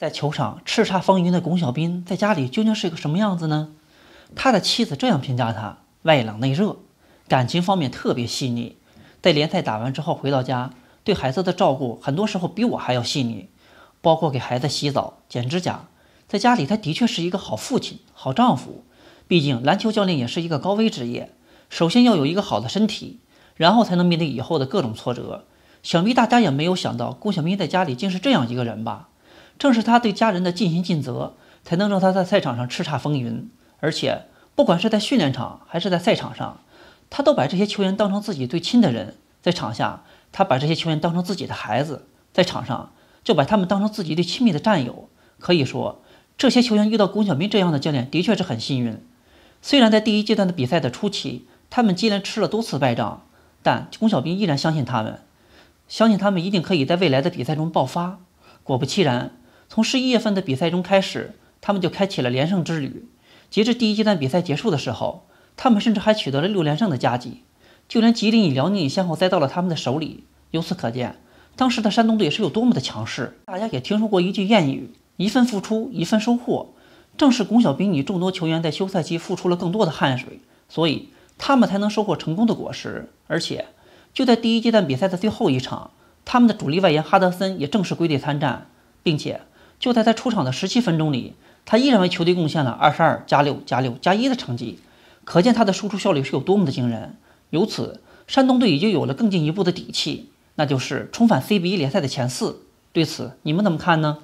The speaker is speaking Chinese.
在球场叱咤风云的巩晓彬，在家里究竟是个什么样子呢？他的妻子这样评价他：外冷内热，感情方面特别细腻。在联赛打完之后回到家，对孩子的照顾很多时候比我还要细腻，包括给孩子洗澡、剪指甲。在家里，他的确是一个好父亲、好丈夫。毕竟篮球教练也是一个高危职业，首先要有一个好的身体，然后才能面对以后的各种挫折。想必大家也没有想到，巩晓彬在家里竟是这样一个人吧。正是他对家人的尽心尽责，才能让他在赛场上叱咤风云。而且，不管是在训练场还是在赛场上，他都把这些球员当成自己最亲的人。在场下，他把这些球员当成自己的孩子；在场上，就把他们当成自己最亲密的战友。可以说，这些球员遇到龚晓彬这样的教练，的确是很幸运。虽然在第一阶段的比赛的初期，他们接连吃了多次败仗，但龚晓彬依然相信他们，相信他们一定可以在未来的比赛中爆发。果不其然。从十一月份的比赛中开始，他们就开启了连胜之旅。截至第一阶段比赛结束的时候，他们甚至还取得了六连胜的佳绩。就连吉林与辽宁先后栽到了他们的手里，由此可见，当时的山东队是有多么的强势。大家也听说过一句谚语：“一份付出，一份收获。”正是巩晓彬与众多球员在休赛期付出了更多的汗水，所以他们才能收获成功的果实。而且，就在第一阶段比赛的最后一场，他们的主力外援哈德森也正式归队参战，并且。就在他出场的十七分钟里，他依然为球队贡献了二十二加六加六加一的成绩，可见他的输出效率是有多么的惊人。由此，山东队已经有了更进一步的底气，那就是重返 CBA 联赛的前四。对此，你们怎么看呢？